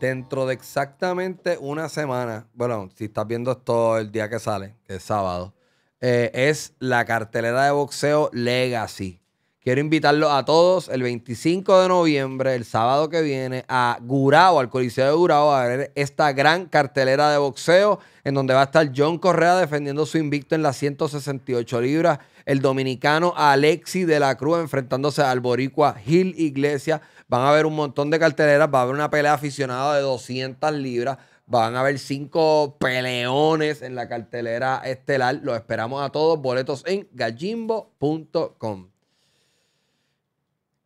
Dentro de exactamente una semana, bueno, si estás viendo esto el día que sale, que es sábado, eh, es la cartelera de boxeo Legacy. Quiero invitarlos a todos el 25 de noviembre, el sábado que viene, a Gurao, al Coliseo de Gurao, a ver esta gran cartelera de boxeo en donde va a estar John Correa defendiendo su invicto en las 168 libras, el dominicano Alexi de la Cruz enfrentándose al boricua Gil Iglesias. Van a ver un montón de carteleras, va a haber una pelea aficionada de 200 libras. Van a haber cinco peleones en la cartelera estelar. Los esperamos a todos. Boletos en gallimbo.com.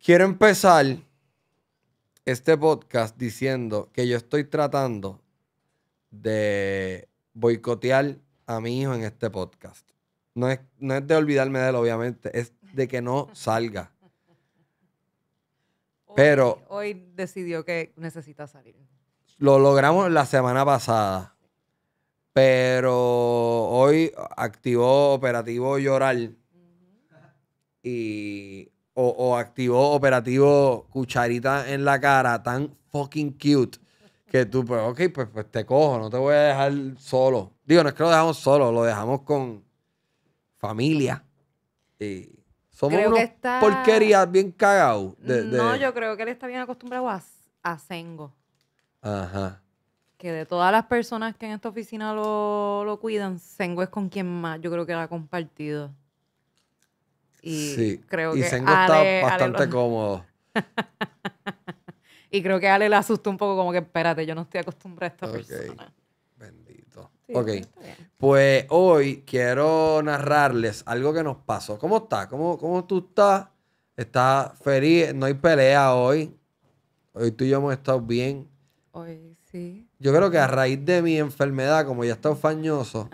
Quiero empezar este podcast diciendo que yo estoy tratando de boicotear a mi hijo en este podcast. No es, no es de olvidarme de él, obviamente, es de que no salga. Pero hoy, decidió que necesita salir. Lo logramos la semana pasada. Pero hoy activó operativo llorar. Y o, activó operativo cucharita en la cara tan fucking cute que tú, pues, ok, pues, pues, te cojo, no te voy a dejar solo. Digo, no es que lo dejamos solo, lo dejamos con familia. Y somos unos porquerías bien cagados. No, yo creo que él está bien acostumbrado a, a Sengo. Que de todas las personas que en esta oficina lo, lo cuidan, Sengo es con quien más yo creo que la ha compartido. Y sí. creo y que Sengo está bastante cómodo. y creo que Ale le asustó un poco, como que espérate, yo no estoy acostumbrado a esta persona. Bendito. ok. Pues hoy quiero narrarles algo que nos pasó. ¿Cómo está ¿Cómo, ¿Cómo tú estás? ¿Estás feliz? No hay pelea hoy. Hoy tú y yo hemos estado bien. Hoy sí. Yo creo que a raíz de mi enfermedad, como ya he estado fañoso,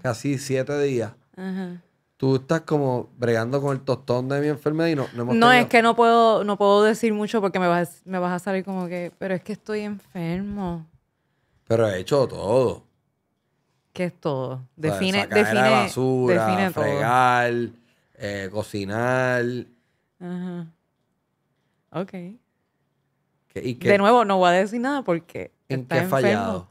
casi siete días, Ajá tú estás como bregando con el tostón de mi enfermedad y no, no No, es que no puedo, no puedo decir mucho porque me vas, me vas a salir como que, pero es que estoy enfermo. Pero he hecho todo. ¿Qué es todo? Define, define, basura, define fregar, eh, cocinar. Ajá. Ok. De nuevo, no voy a decir nada porque. ¿En qué he fallado?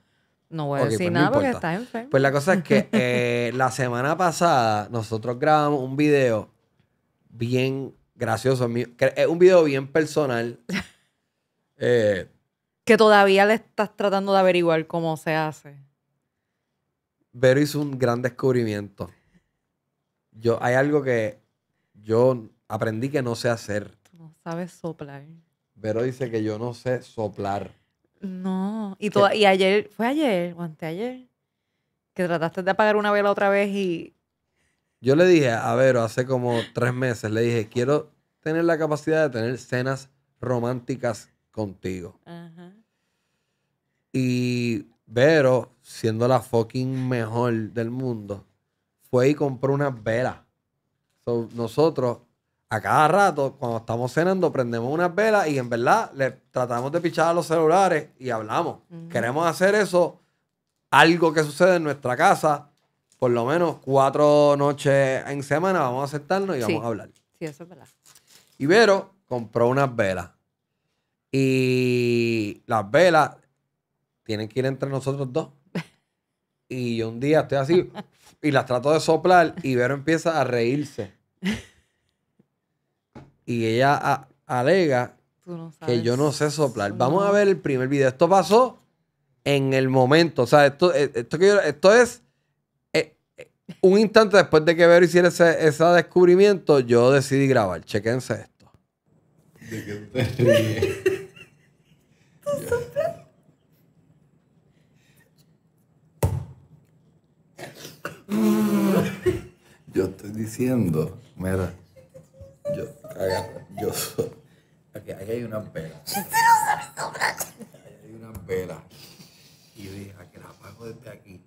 No voy a pues decir nada porque está enfermo. Pues la cosa es que eh, la semana pasada nosotros grabamos un video bien gracioso. Es un video bien personal. Eh, que todavía le estás tratando de averiguar cómo se hace. Vero hizo un gran descubrimiento. Yo, hay algo que yo aprendí que no sé hacer. no sabes soplar. Vero dice que yo no sé soplar. No, y, y ayer, fue ayer, o ayer, que trataste de apagar una vela otra vez y... Yo le dije, a Vero, hace como tres meses, le dije, quiero tener la capacidad de tener cenas románticas contigo. Y Vero, siendo la fucking mejor del mundo, fue y compró una vela. So, nosotros a cada rato, cuando estamos cenando, prendemos unas velas y en verdad le tratamos de pichar a los celulares y hablamos. Queremos hacer eso, algo que sucede en nuestra casa, por lo menos cuatro noches en semana, vamos a sentarnos y vamos a hablar. Sí, eso es verdad. Ibero compró unas velas. Y las velas tienen que ir entre nosotros dos. Y yo un día estoy así y las trato de soplar y Ibero empieza a reírse. y ella alega que yo no sé soplar. Vamos a ver el primer video. Esto pasó en el momento. O sea, esto, eh, es eh, eh, un instante después de que Vero hiciera ese, descubrimiento, yo decidí grabar. Chequense esto. ¿De qué yo estoy diciendo, mira. Yo, yo soy. Aquí, hay una vela Ahí hay una vela Y yo dije, ¿a ah, que la apago desde aquí?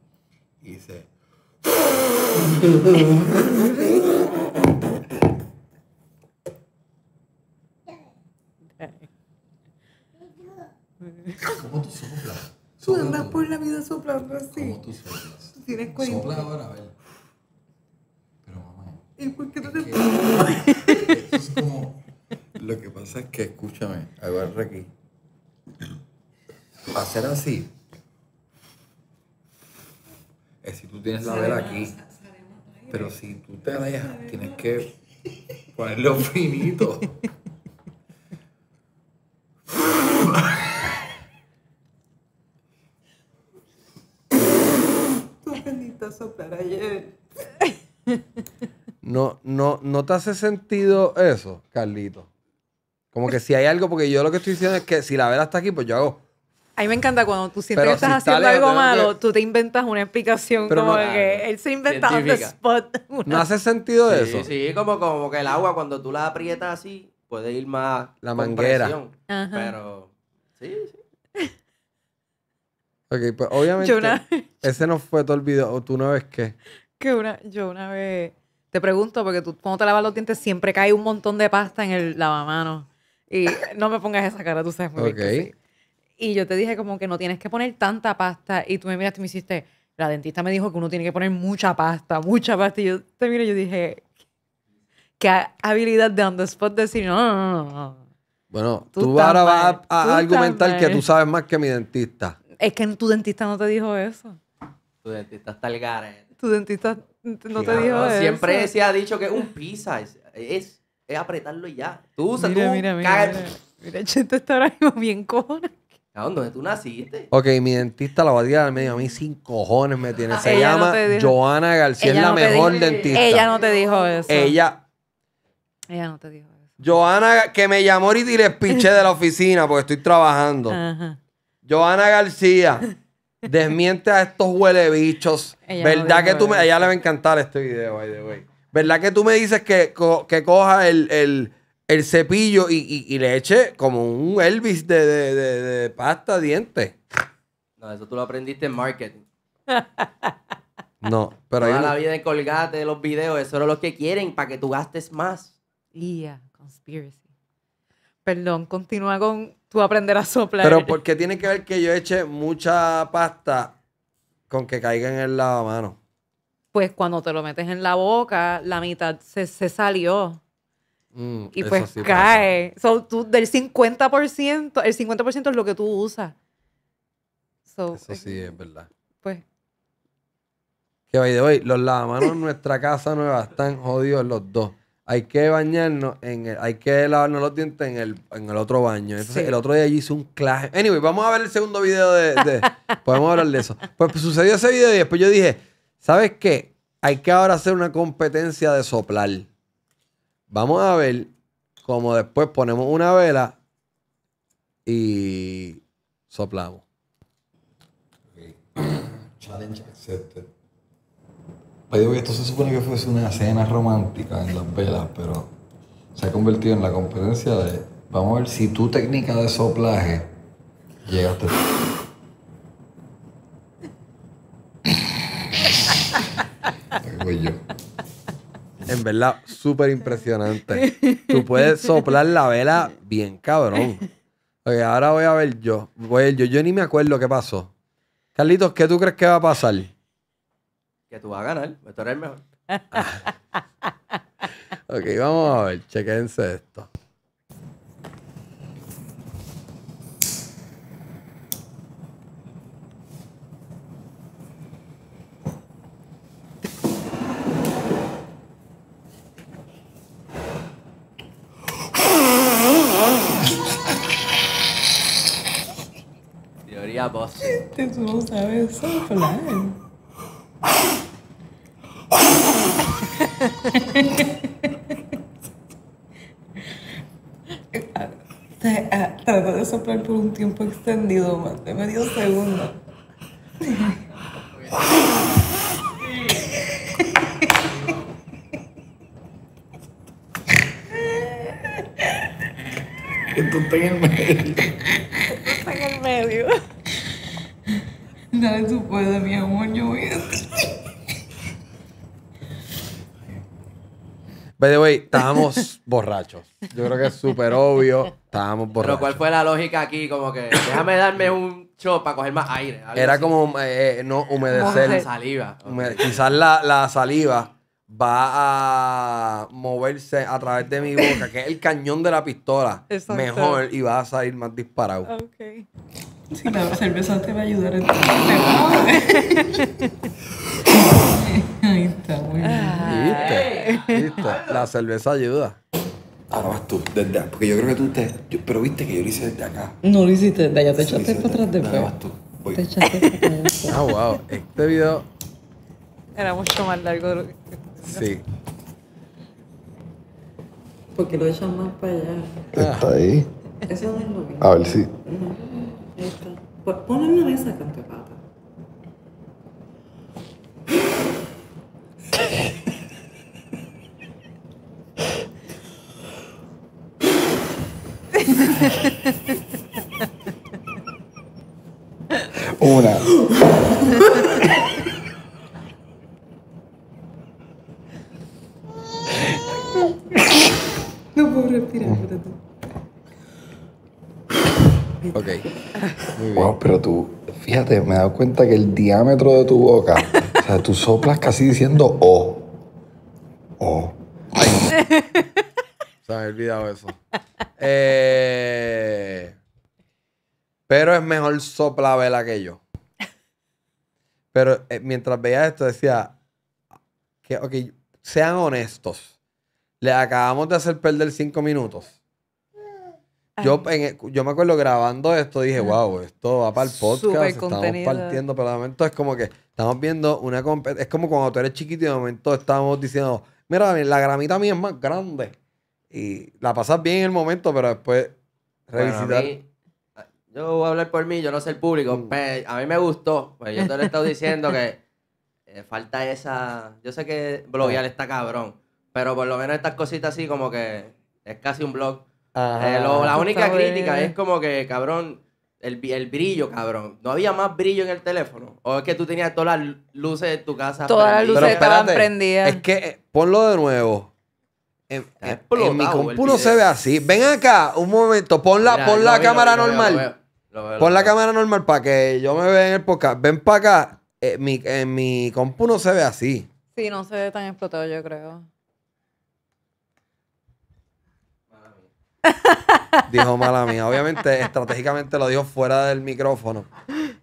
Y dice. ¿Cómo tú soplas? Tú andas por la vida soplando así. ¿Cómo tú soplas? Tienes cuenta. Sopla ahora, a ver. Pero mamá. ¿Y por qué no te entonces que, escúchame, agarra aquí. hacer así. Es si tú tienes la vela aquí. Pero si tú te dejas, tienes que ponerlo finito. Tú bendita soplar ayer. No, no, ¿No te hace sentido eso, Carlito? Como que si hay algo, porque yo lo que estoy diciendo es que si la vela está aquí, pues yo hago. A mí me encanta cuando tú sientes que estás haciendo algo malo, tú te inventas una explicación como que él se inventa un spot. No hace sentido eso. Sí, como, como que el agua cuando tú la aprietas así, puede ir más. La manguera. Pero. Sí, sí. ok, pues obviamente. ese no fue todo el video. ¿O tú una vez qué? Que una, yo una vez. Te pregunto, porque tú cuando te lavas los dientes siempre cae un montón de pasta en el lavamanos. Y no me pongas esa cara, tú sabes muy bien. sí. Y yo te dije como que no tienes que poner tanta pasta. Y tú me miraste y me hiciste, la dentista me dijo que uno tiene que poner mucha pasta, mucha pasta. Y yo te miro y yo dije, qué habilidad de on the decir, no, no, no, Bueno, tú, ahora vas a, argumentar que tú sabes más que mi dentista. Es que tu dentista no te dijo eso. Tu dentista está el Tu dentista no te dijo eso. Siempre se ha dicho que un pizza es es apretarlo y ya. Tú, usas mira, tú mira, mira, Mira, Cheto está ahora mismo bien cojona. ¿a ¿dónde tú naciste? Ok, mi dentista la va a tirar al medio. A mí sin cojones me tiene. Se llama Joana García, es la mejor dentista. Ella no te dijo eso. Ella. Ella no te dijo eso. Joana, que me llamó y le piché de la oficina porque estoy trabajando. Ajá. Joana García, desmiente a estos huelebichos. ¿Verdad que tú me... A ella le va a encantar este video, by the way. ¿Verdad que tú me dices que, coja el, cepillo y, le eche como un Elvis de, de, de, pasta diente? No, eso tú lo aprendiste en marketing. No, pero ahí la vida de colgate de los videos, eso era lo que quieren para que tú gastes más. Yeah, conspiracy. Perdón, continúa con tú aprender a soplar. Pero porque tiene que ver que yo eche mucha pasta con que caiga en el mano pues cuando te lo metes en la boca, la mitad se, salió. Mm, y pues cae. So, tú, del 50%, el 50% es lo que tú usas. eso sí eh, es verdad. Pues. Que hoy de hoy, los lavamanos en nuestra casa nueva están jodidos los dos. Hay que bañarnos en el, hay que lavarnos los dientes en el, en el otro baño. el otro día allí hice un clash. Anyway, vamos a ver el segundo video de, podemos hablar de eso. Pues, pues sucedió ese video y después yo dije, ¿Sabes qué? Hay que ahora hacer una competencia de soplar. Vamos a ver cómo después ponemos una vela y soplamos. Challenge accepted. esto se supone que fuese una escena romántica en las velas, pero se ha convertido en la competencia de vamos a ver si tu técnica de soplaje llega hasta En verdad, súper impresionante. Tú puedes soplar la vela bien cabrón. Oye, ahora voy a ver yo. Voy yo. Yo ni me acuerdo qué pasó. Carlitos, ¿qué tú crees que va a pasar? Que tú vas a ganar. Pues tú eres el mejor. ok, vamos a ver. Chequense esto. Tú no sabes soplar. Eh, ah, ah, Trata de soplar por un tiempo extendido, más de medio segundo. Esto está en el By the way, estábamos borrachos. Yo creo que es súper obvio. Estábamos borrachos. Pero ¿cuál fue la lógica aquí? Como que déjame darme un show para coger más aire. Era como eh, eh, no humedecer. Saliva. Quizás la, la saliva va a moverse a través de mi boca, que es el cañón de la pistola, mejor y va a salir más disparado. Ok. Sí, la cerveza te va a ayudar. Ahí está, muy bien. ¿Viste? La cerveza ayuda. Ahora vas tú, desde acá Porque yo creo que tú te. pero viste que yo lo hice desde acá. No lo hiciste desde allá, te echaste para atrás de Ahora tú. Te echaste para atrás. Ah, wow. Este video Era mucho más largo de lo que... Sí. Porque lo echan más para allá. Está ahí. Eso es lo mismo. A ver Sí. Ahí está. Pues Ponlo en con mesa, cantepata. Ok. Muy bien. pero tú, fíjate, me he dado cuenta que el diámetro de tu boca, o sea, tú soplas casi diciendo O. O. o sea, he olvidado eso. Eh, pero es mejor sopla vela que yo. Pero eh, mientras veía esto decía que, ok, sean honestos. Le acabamos de hacer perder cinco minutos. Yo, yo me acuerdo grabando esto, dije, wow, esto va para el podcast, estamos partiendo, pero de momento es como que estamos viendo una competencia. Es como cuando tú eres chiquito y de momento estamos diciendo, mira, la gramita mía es más grande. Y la pasas bien en el momento, pero después revisitar. yo voy a hablar por mí, yo no sé el público, mm. pues, a mí me gustó. Pues, yo te lo he estado diciendo que eh, falta esa. Yo sé que bloguear ah. está cabrón, pero por lo menos estas cositas así, como que es casi un blog eh, la única crítica es como que, cabrón, el, el, brillo, cabrón. No había más brillo en el teléfono. O es que tú tenías todas las luces de tu casa. Todas las luces estaban prendidas. Es que, eh, ponlo de nuevo. En, mi compu no se ve así. Ven acá, un momento. Pon la, la cámara normal. pon la cámara normal para que yo me vea en el podcast. Ven para acá. Eh, mi, en mi compu no se ve así. Sí, no se ve tan explotado, yo creo. dijo mala mía. Obviamente, estratégicamente lo dijo fuera del micrófono.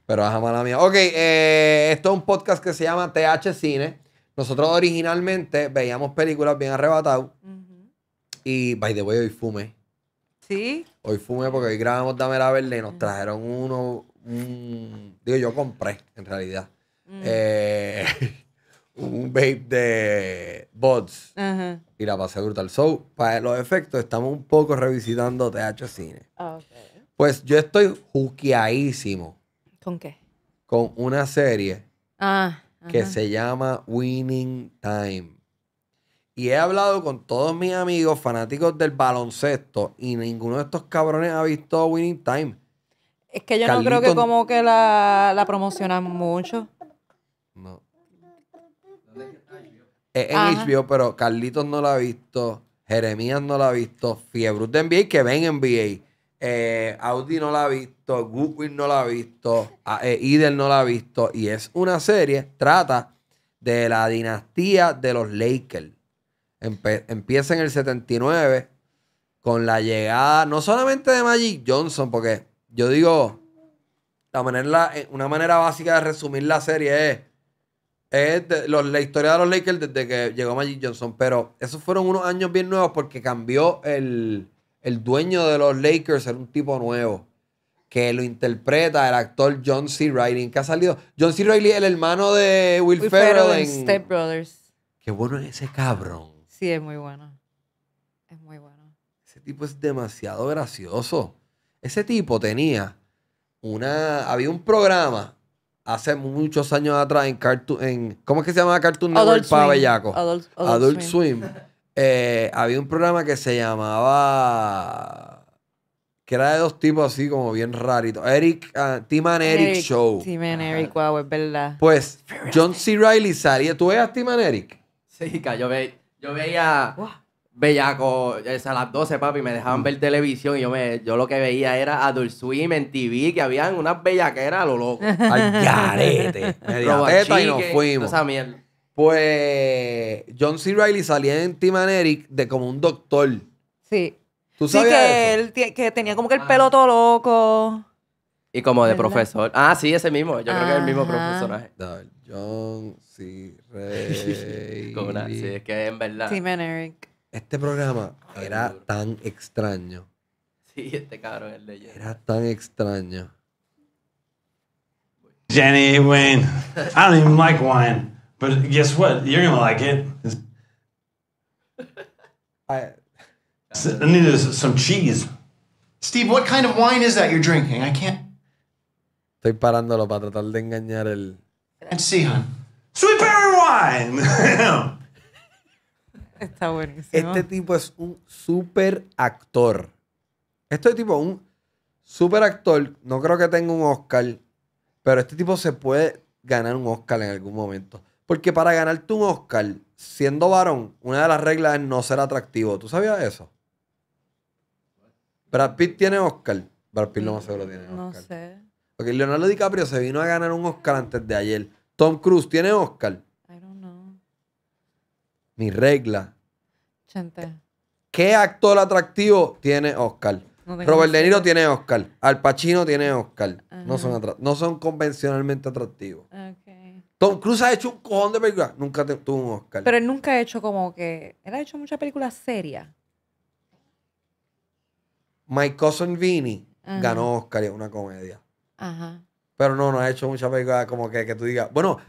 Pero ajá, mala mía. Ok, eh, esto es un podcast que se llama TH Cine. Nosotros originalmente veíamos películas bien arrebatadas. Y, by the way, hoy fumé ¿Sí? Hoy fumé porque hoy grabamos Dame la Verde nos trajeron uno. digo, yo compré, en realidad. Mm. Eh, un babe de bots y la pasé brutal. show para los efectos, estamos un poco revisitando TH Cine. Ah, pues yo estoy juqueadísimo. ¿Con qué? Con una serie ah, que se llama Winning Time. Y he hablado con todos mis amigos fanáticos del baloncesto y ninguno de estos cabrones ha visto Winning Time. Es que yo no creo que como que la, la promocionan mucho. No es en pero Carlitos no la ha visto, Jeremías no la ha visto, Fiebre de NBA que ven NBA. Eh, Audi no la ha visto, Goodwin no la ha visto, ah, eh, Idel no la ha visto. Y es una serie, trata de la dinastía de los Lakers. empieza en el 79 con la llegada, no solamente de Magic Johnson, porque yo digo, la manera, eh, una manera básica de resumir la serie es es los, la historia de los Lakers desde que llegó Magic Johnson. Pero esos fueron unos años bien nuevos porque cambió el, dueño de los Lakers, era un tipo nuevo que lo interpreta el actor John C. Reilly, que ha salido. John C. Reilly, el hermano de Will, Ferrell Step Brothers. Qué bueno es ese cabrón. Sí, es muy bueno. Es muy bueno. Ese tipo es demasiado gracioso. Ese tipo tenía una... Había un programa hace muchos años atrás en Cartoon. En, ¿Cómo es que se llama Cartoon Network para Bellaco? Adult, Swim. Eh, había un programa que se llamaba. que era de dos tipos así como bien raritos. Eric, ah, Team Eric, Show. Team and Eric, wow, es verdad. Pues John C. Riley salía. ¿Tú veías Tim Eric? Sí, yo, yo veía bellaco, a las 12, papi, me dejaban ver televisión y yo me yo lo que veía era Adult Swim en TV, que habían unas bellaqueras a lo loco. Al garete. y nos fuimos. Pues John C. Riley salía en Tim and Eric de como un doctor. Sí. ¿Tú sabes? sí, que, Él, que tenía como que el ah. pelo todo loco. Y como de profesor. Ah, sí, ese mismo. Yo creo que es el mismo profesor John C. Riley. sí, es que en verdad. Tim and Eric. Este programa era tan extraño. Sí, este cabrón es Jenny. Era tan extraño. Jenny Wayne. I don't even like wine, but guess what? You're gonna like it. I, I need some cheese. Steve, what kind of wine is that you're drinking? I can't. Estoy parándolo para tratar de engañar el. And see, hon. Sweet wine. Está buenísimo. Este tipo es un super actor. Este tipo es un super actor. No creo que tenga un Oscar, pero este tipo se puede ganar un Oscar en algún momento. Porque para ganarte un Oscar, siendo varón, una de las reglas es no ser atractivo. ¿Tú sabías eso? Brad Pitt tiene Oscar. Brad Pitt lo más seguro tiene Oscar. No sé. Porque Leonardo DiCaprio se vino a ganar un Oscar antes de ayer. Tom Cruise tiene Oscar mi regla. ¿Qué actor atractivo tiene Oscar? Robert De Niro tiene Oscar. Al Pacino tiene Oscar. No son, no son convencionalmente atractivos. Tom Cruise ha hecho un cojón de películas. Nunca tuvo un Oscar. Pero él nunca ha hecho como que... Él ha hecho muchas películas serias. My Cousin Vinny ganó Oscar y es una comedia. Ajá. Pero no, no ha hecho muchas películas como que, que tú digas... Bueno,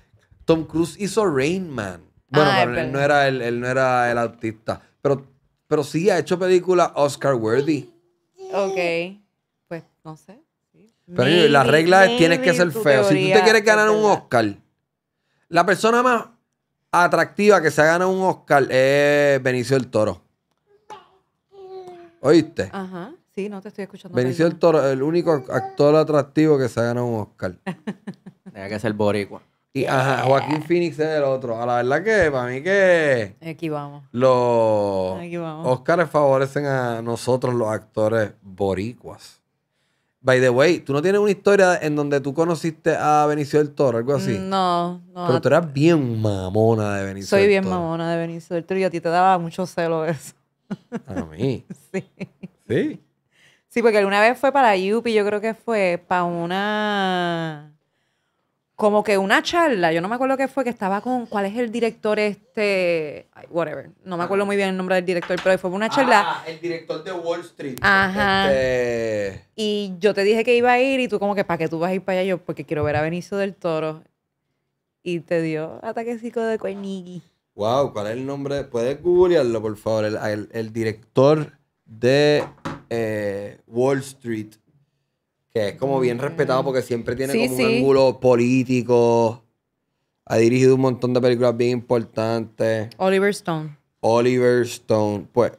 Tom Cruise hizo Rain Man. Bueno, él, no era el, no era el artista. Pero, pero sí ha hecho películas Oscar worthy. Ok. Pues no sé. Pero la regla es tienes que ser feo. Si tú te quieres ganar un Oscar, la persona más atractiva que se ha ganado un Oscar es Benicio del Toro. ¿Oíste? Ajá. Sí, no te estoy escuchando. Benicio del Toro, el único actor atractivo que se ha ganado un Oscar. Tenía que ser boricua. Y ajá, Joaquín eh. Phoenix es el otro. A la verdad que para mí que. Aquí vamos. Los Aquí Oscars favorecen a nosotros, los actores boricuas. By the way, ¿tú no tienes una historia en donde tú conociste a Benicio del Toro, algo así? No, no. Pero tú eras bien mamona de Benicio Soy bien mamona de Benicio del Toro y a ti te daba mucho celo eso. ¿A mí? Sí. ¿Sí? Sí, porque alguna vez fue para Yupi, yo creo que fue para una como que una charla, yo no me acuerdo qué fue, que estaba con, ¿cuál es el director este? Whatever, no me acuerdo muy bien el nombre del director, pero fue una charla. Ah, el director de Wall Street. Ajá. Este, y yo te dije que iba a ir y tú como que, ¿para qué tú vas a ir para allá? Yo, porque quiero ver a Benicio del Toro. Y te dio psico de cuernigui. Wow, ¿cuál es el nombre? Puedes googlearlo, por favor. El, director de eh, Wall Street que es como bien respetado mm. porque siempre tiene como un ángulo político. Ha dirigido un montón de películas bien importantes. Oliver Stone. Oliver Stone. Pues,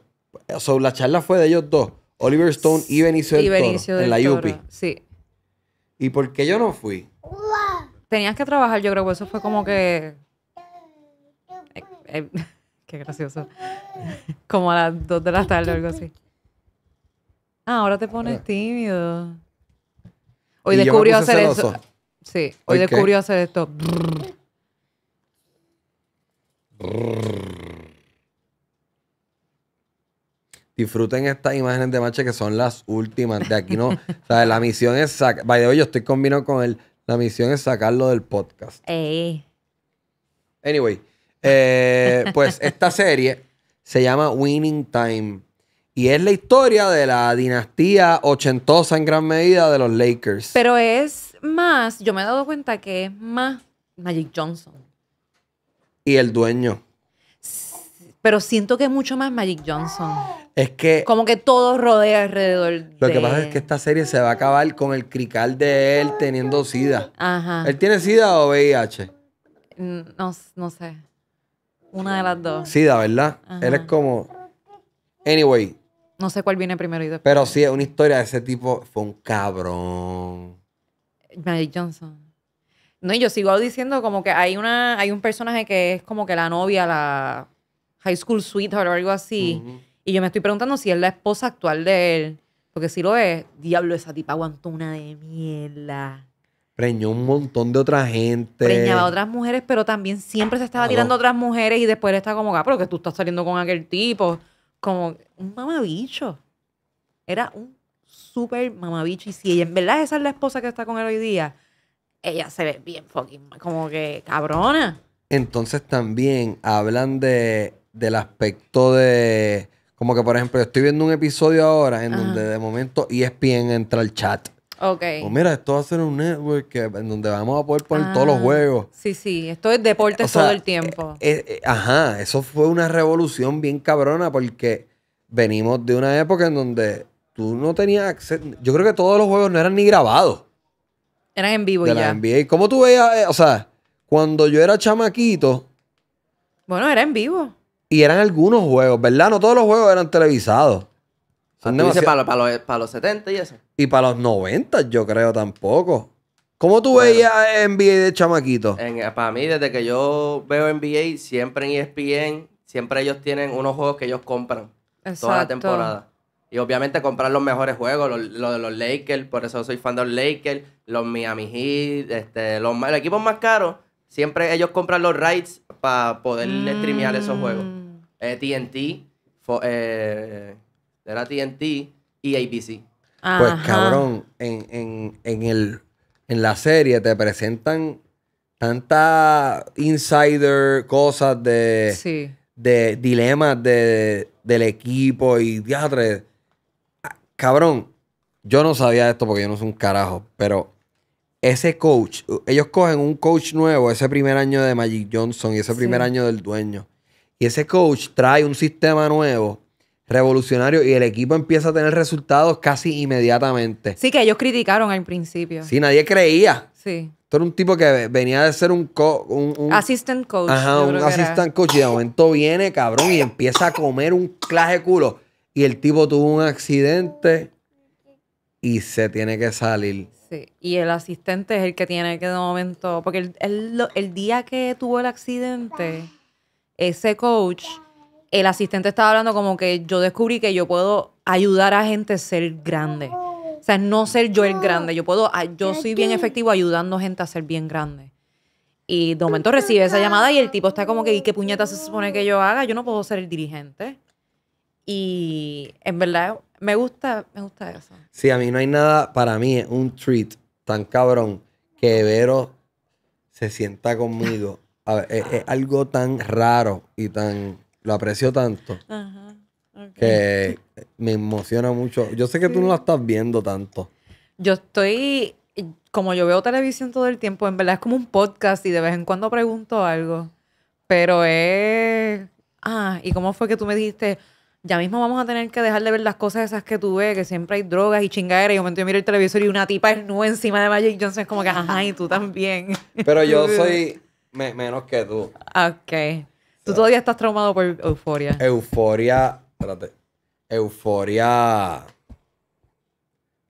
la charla fue de ellos dos. Oliver Stone y Benicio, y del, Toro, en la Yuppie Sí. ¿Y por qué yo no fui? Tenías que trabajar, yo creo que pues eso fue como que... Eh, eh, qué gracioso. como a las 2 de la tarde o algo así. Ah, ahora te pones ah. tímido. Hoy descubrió hacer celoso. eso. Sí, hoy descubrió hacer esto. Disfruten estas imágenes de Mache que son las últimas. De aquí no. o sea, la misión es sacar. By the way, yo estoy combinado con él. La misión es sacarlo del podcast. Anyway, eh, pues esta serie se llama Winning Time. Y es la historia de la dinastía ochentosa en gran medida de los Lakers. Pero es más, yo me he dado cuenta que es más Magic Johnson. Y el dueño. Pero siento que es mucho más Magic Johnson. Es que. Como que todo rodea alrededor. Lo que pasa es que esta serie se va a acabar con el crical de él teniendo SIDA. Ajá. ¿Él tiene SIDA o VIH? Mm, no, no sé. Una de las dos. SIDA, ¿verdad? Él es como. Anyway, no sé cuál viene primero y después. Pero sí, es una historia de ese tipo. Fue un cabrón. Magic Johnson. No, y yo sigo diciendo como que hay una, hay un personaje que es como que la novia, la high school sweetheart o algo así. Y yo me estoy preguntando si es la esposa actual de él. Porque si lo es, diablo, esa tipa aguantó una de mierda. Preñó un montón de otra gente. Preñaba a otras mujeres, pero también siempre se estaba tirando a otras mujeres y después está como, ah, pero que tú estás saliendo con aquel tipo como un mamabicho. Era un súper mamabicho. Y si ella, en verdad esa es la esposa que está con él hoy día, ella se ve bien fucking, como que cabrona. Entonces también hablan de, del aspecto de... Como que, por ejemplo, estoy viendo un episodio ahora en donde de momento ESPN entra al chat. Ok. Pues mira, esto va a ser un network en donde vamos a poder poner todos los ah, juegos. Sí, sí, esto es deporte todo el tiempo. Eh, eh, eh, ajá, eso fue una revolución bien cabrona porque venimos de una época en donde tú no tenías acceso. Yo creo que todos los juegos no eran ni grabados. Eran en vivo de ya. La NBA. ¿Cómo tú veías? o sea, cuando yo era chamaquito. Bueno, era en vivo. Y eran algunos juegos, ¿verdad? No todos los juegos eran televisados para, los, 70 y eso. Y para los 90, yo creo tampoco. ¿Cómo tú veías NBA de chamaquito? Eh, para mí, desde que yo veo NBA, siempre en ESPN, siempre ellos tienen unos juegos que ellos compran toda la temporada. Y obviamente comprar los mejores juegos, los, de los Lakers, por eso soy fan de los Lakers, los Miami Heat, este, los, equipos más caros, siempre ellos compran los rights para poder streamear esos juegos. TNT, mm. eh, era TNT y ABC. Pues cabrón, en, el, en la serie te presentan tanta insider cosas de, de dilemas del equipo y diatre. Ah, cabrón, yo no sabía esto porque yo no soy un carajo, pero ese coach, ellos cogen un coach nuevo ese primer año de Magic Johnson y ese primer año del dueño. Y ese coach trae un sistema nuevo revolucionario y el equipo empieza a tener resultados casi inmediatamente. Sí, que ellos criticaron al principio. Sí, nadie creía. Sí. Esto era un tipo que venía de ser un... Co un, assistant coach. Ajá, un assistant coach y de momento viene, cabrón, y empieza a comer un claje culo. Y el tipo tuvo un accidente y se tiene que salir. Sí, y el asistente es el que tiene que de momento... Porque el, el día que tuvo el accidente, ese coach el asistente estaba hablando como que yo descubrí que yo puedo ayudar a gente a ser grande. O sea, no ser yo el grande. Yo puedo, ah, yo soy bien efectivo ayudando a gente a ser bien grande. Y de momento recibe esa llamada y el tipo está como que, ¿y qué puñetas se supone que yo haga? Yo no puedo ser el dirigente. Y en verdad, me gusta, me gusta eso. Sí, a mí no hay nada, para mí es un treat tan cabrón que Vero se sienta conmigo. es algo tan raro y tan lo aprecio tanto Ajá, que me emociona mucho. Yo sé que tú no la estás viendo tanto. Yo estoy, como yo veo televisión todo el tiempo, en verdad es como un podcast y de vez en cuando pregunto algo. Pero es, ah, ¿y cómo fue que tú me dijiste? Ya mismo vamos a tener que dejar de ver las cosas esas que tú ves, que siempre hay drogas y chingaderas. Y de momento yo miro el televisor y una tipa es nueva encima de Magic Johnson. Es como que, ajá, y tú también. Pero yo soy menos que tú. Ok. Tú todavía estás traumado por euforia. Euforia. Espérate. Euforia.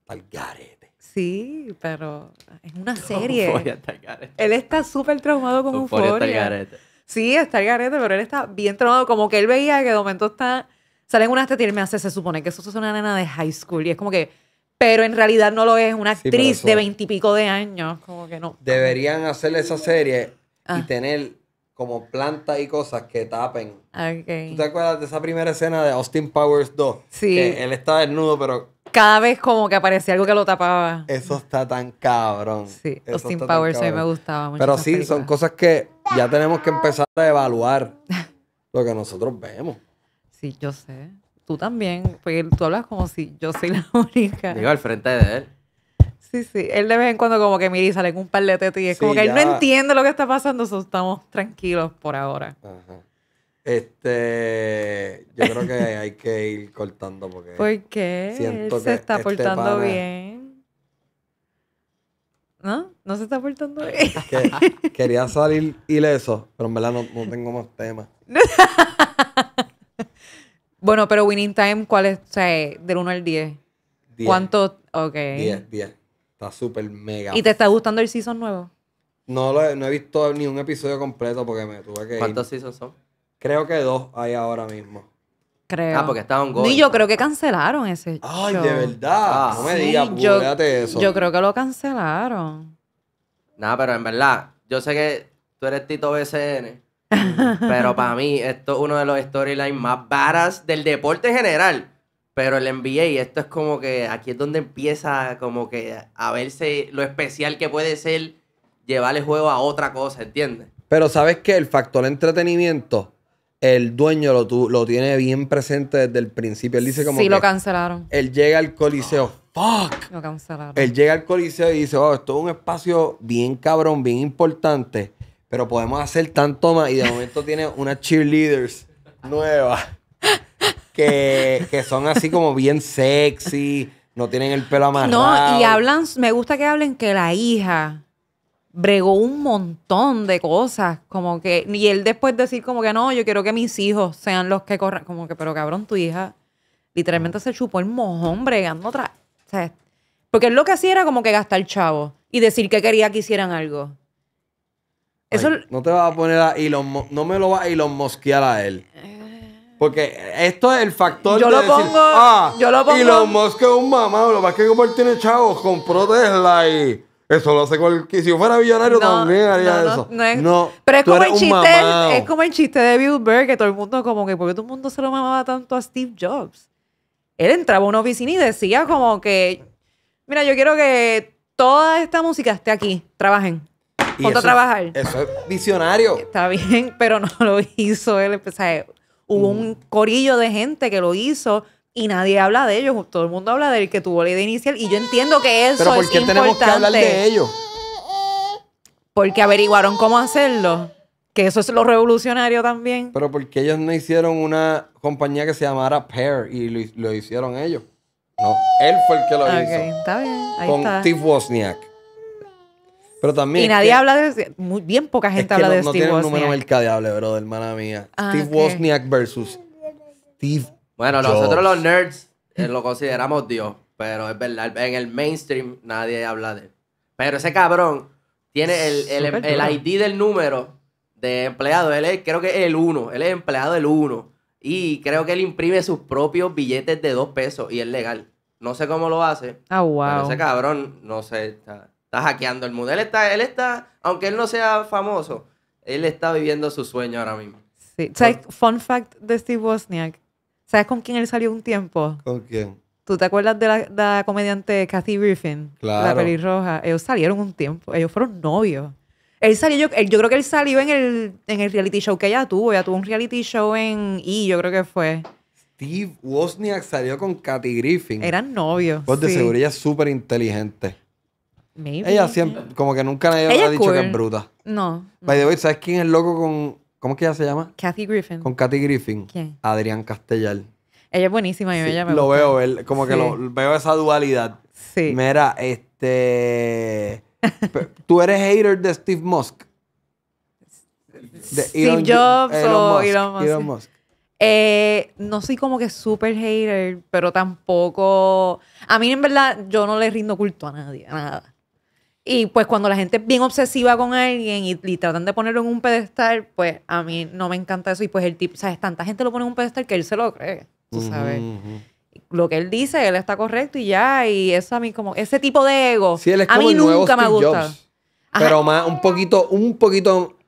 Talgarete. Sí, pero es una serie. Euforia Talgarete. Él está súper traumado con euforia. Sí, está el garete, pero él está bien traumado. Como que él veía que de momento está. Salen unas tetas y me hace, se supone que eso es una nena de high school. Y es como que. Pero en realidad no lo es, una actriz de veintipico de años. Como que no. Deberían hacerle esa serie y ah. tener como plantas y cosas que tapen. ¿Tú te acuerdas de esa primera escena de Austin Powers 2? Sí. él estaba desnudo, pero... Cada vez como que aparecía algo que lo tapaba. Eso está tan cabrón. Sí, Austin Powers a mí me gustaba mucho. Pero sí, son cosas que ya tenemos que empezar a evaluar lo que nosotros vemos. Sí, yo sé. Tú también, porque tú hablas como si yo soy la única. iba al frente de él. Sí, sí. Él de vez en cuando como que mira y sale con un par de tetas es como que él no entiende lo que está pasando, so estamos tranquilos por ahora. Ajá. Este, yo creo que hay que ir cortando porque. ¿Por qué? Siento él se está este portando bien. ¿No? No se está portando eh, bien. quería salir ileso, pero en verdad no, tengo más temas. bueno, pero Winning Time, ¿cuál es? O sea, eh, del 1 al 10. 10. ¿Cuánto? Ok. 10, 10. Está súper mega. ¿Y te está gustando el season nuevo? No, lo he, no he visto ni un episodio completo porque me tuve que ¿Cuántos seasons son? Creo que dos hay ahora mismo. Creo. Ah, porque estaban gol. yo creo que cancelaron ese Ay, de verdad. Ah. no me digas, yo, eso. Yo creo que lo cancelaron. Nada, pero en verdad, yo sé que tú eres Tito BCN, pero para mí esto es uno de los storylines más baras del deporte general. Pero el NBA, esto es como que aquí es donde empieza como que a verse lo especial que puede ser llevar el juego a otra cosa, ¿entiendes? Pero sabes que el factor entretenimiento, el dueño lo, tiene bien presente desde el principio. Él dice como. Sí, lo cancelaron. Él llega al coliseo. Ah. ¡Fuck! Lo cancelaron. Él llega al coliseo y dice: Oh, esto es un espacio bien cabrón, bien importante, pero podemos hacer tanto más. Y de momento tiene unas cheerleaders nuevas que, que son así como bien sexy, no tienen el pelo amarrado. No, y hablan, me gusta que hablen que la hija bregó un montón de cosas, como que, y él después decir como que no, yo quiero que mis hijos sean los que corran, como que, pero cabrón, tu hija literalmente se chupó el mojón bregando otra, o sea, porque él lo que hacía era como que gastar chavo y decir que quería que hicieran algo. Eso... no te vas a poner a no me lo vas a Elon mosquear a él. Eh, porque esto es el factor yo lo pongo, ah, yo lo pongo. que es un mamado lo más que como él tiene chavos, compró Tesla y eso lo hace cualquier... Si yo fuera millonario también haría eso. no, eso. No, es, pero es como, el chiste, es como el chiste de Bill Burr, que todo el mundo como que, ¿por qué todo el mundo se lo mamaba tanto a Steve Jobs? Él entraba a una oficina y decía como que, mira, yo quiero que toda esta música esté aquí, trabajen. Ponte trabajar. Eso es visionario. Está bien, pero no lo hizo él. O sea, Hubo un corillo de gente que lo hizo y nadie habla de ellos. Todo el mundo habla del que tuvo la idea inicial. Y yo entiendo que eso es ¿Pero por qué tenemos que hablar de ellos? Porque averiguaron cómo hacerlo. Que eso es lo revolucionario también. Pero porque ellos no hicieron una compañía que se llamara Pear y lo, hicieron ellos. No, él fue el que lo okay, hizo. Está bien. con está. Steve Wozniak. Pero también. Y nadie habla de. Muy, bien poca gente habla de Steve Wozniak. No tiene un número mercadeable, bro, hermana mía. Ah, Steve Wozniak versus Steve. Bueno, nosotros los nerds eh, lo consideramos Dios. Pero es verdad, en el mainstream nadie habla de él. Pero ese cabrón tiene el, el, ID del número de empleado. Él es, creo que es el uno. Él es empleado del uno. Y creo que él imprime sus propios billetes de dos pesos y es legal. No sé cómo lo hace. Ah, wow. Pero ese cabrón, no sé está hackeando el mundo. Él está, él está, aunque él no sea famoso, él está viviendo su sueño ahora mismo. Sí. ¿Sabes? Fun fact de Steve Wozniak. ¿Sabes con quién él salió un tiempo? ¿Con quién? ¿Tú te acuerdas de la, comediante Kathy Griffin? Claro. La pelirroja. Ellos salieron un tiempo. Ellos fueron novios. Él salió, yo, creo que él salió en el, en el reality show que ella tuvo. Ella tuvo un reality show en E, yo creo que fue. Steve Wozniak salió con Kathy Griffin. Eran novios. Pues de seguridad súper inteligente. Ella siempre, como que nunca nadie ella ha dicho que es bruta. No. By the way, ¿sabes quién es loco con. ¿Cómo es que ella se llama? Kathy Griffin. Con Kathy Griffin. ¿Quién? Adrián Castellar. Ella es buenísima yo sí, ella me Lo veo, él, como que lo, veo esa dualidad. Sí. Mira, este. ¿Tú eres hater de Steve Musk? Steve Jobs o Elon Musk. Elon Musk. Eh, no soy como que super hater, pero tampoco. A mí, en verdad, yo no le rindo culto a nadie, a nada. Y pues cuando la gente es bien obsesiva con alguien y, tratan de ponerlo en un pedestal, pues a mí no me encanta eso. Y pues el tipo, ¿sabes? Tanta gente lo pone en un pedestal que él se lo cree, tú sabes. Lo que él dice, él está correcto y ya. Y eso a mí como, ese tipo de ego, a mí nunca me gusta Pero más, un poquito, un poquito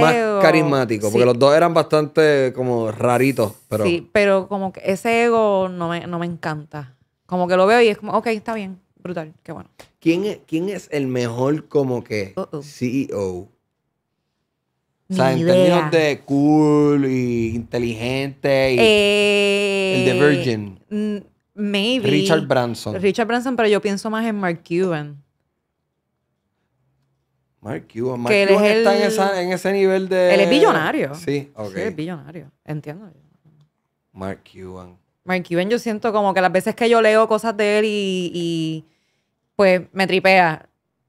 más carismático, porque los dos eran bastante como raritos. Pero... Sí, pero como que ese ego no me, no me encanta. Como que lo veo y es como, ok, está bien brutal, qué bueno. ¿Quién es, quién es el mejor como que CEO? O sea, en términos de cool y inteligente y el de eh, Virgin. Mm, maybe. Richard Branson. Richard Branson, pero yo pienso más en Mark Cuban. Mark Cuban. Mark Cuban está en, ese nivel de. Él es billonario. Sí, ok. es billonario. Entiendo. Mark Cuban. Mark Cuban, yo siento como que las veces que yo leo cosas de él y pues me tripea.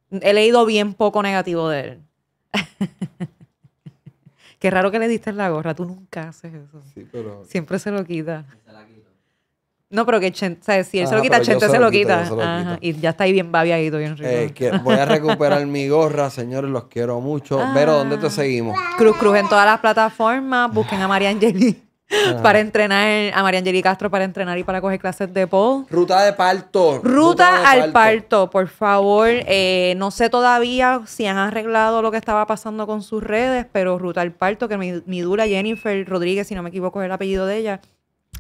He leído bien poco negativo de él. Qué raro que le diste la gorra, tú nunca haces eso. Sí, pero... Siempre se lo quita. No, pero que ¿sabes? si él se lo quita, Chente se, lo quita. y ya está ahí bien babiadito, bien rico. Eh, voy a recuperar mi gorra, señores, los quiero mucho. Pero, ¿dónde te ah. seguimos? Cruz Cruz en todas las plataformas. Busquen a María Angelina para entrenar a María Angeli Castro para entrenar y para coger clases de post. Ruta de parto. Ruta, al parto. por favor. Eh, no sé todavía si han arreglado lo que estaba pasando con sus redes, pero Ruta al parto, que mi, dura Jennifer Rodríguez, si no me equivoco es el apellido de ella,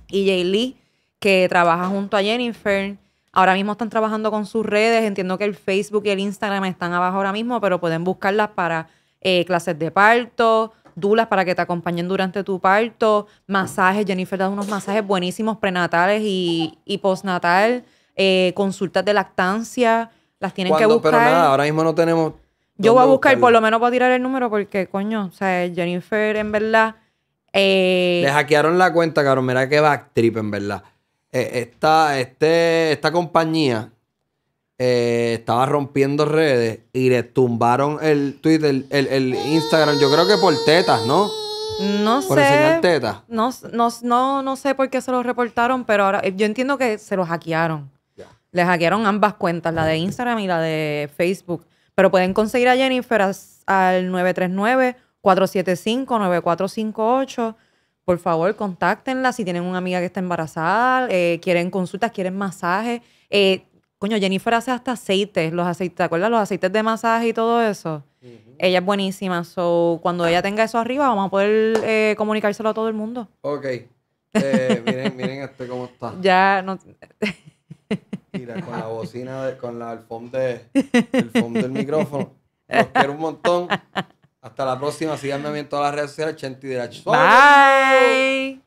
y Jay Lee, que trabaja junto a Jennifer. Ahora mismo están trabajando con sus redes. Entiendo que el Facebook y el Instagram están abajo ahora mismo, pero pueden buscarlas para eh, clases de parto, dulas para que te acompañen durante tu parto, masajes, Jennifer da unos masajes buenísimos prenatales y, y postnatal, eh, consultas de lactancia, las tienen que buscar. Pero nada, ahora mismo no tenemos... Yo voy a buscar, por lo menos voy a tirar el número, porque coño, o sea, Jennifer en verdad... Les eh, Le hackearon la cuenta, cabrón, mira qué backtrip en verdad. Eh, este, esta compañía eh, estaba rompiendo redes y le tumbaron el Twitter, el, Instagram, yo creo que por tetas, ¿no? No por sé. Tetas. No, no, sé por qué se lo reportaron, pero ahora yo entiendo que se lo hackearon. Le hackearon ambas cuentas, la de Instagram y la de Facebook. Pero pueden conseguir a Jennifer al 939-475-9458. Por favor, contáctenla si tienen una amiga que está embarazada, eh, quieren consultas, quieren masajes. Eh, Coño, Jennifer hace hasta aceites, los aceites, ¿te acuerdas? Los aceites de masaje y todo eso. Ella es buenísima. So, cuando ella tenga eso arriba, vamos a poder eh, comunicárselo a todo el mundo. Ok. Eh, miren, miren este cómo está. Ya, no... Mira, con la bocina, con la, el, fondo de, del micrófono. Los quiero un montón. Hasta la próxima. Síganme en todas las redes sociales. Chenti Bye.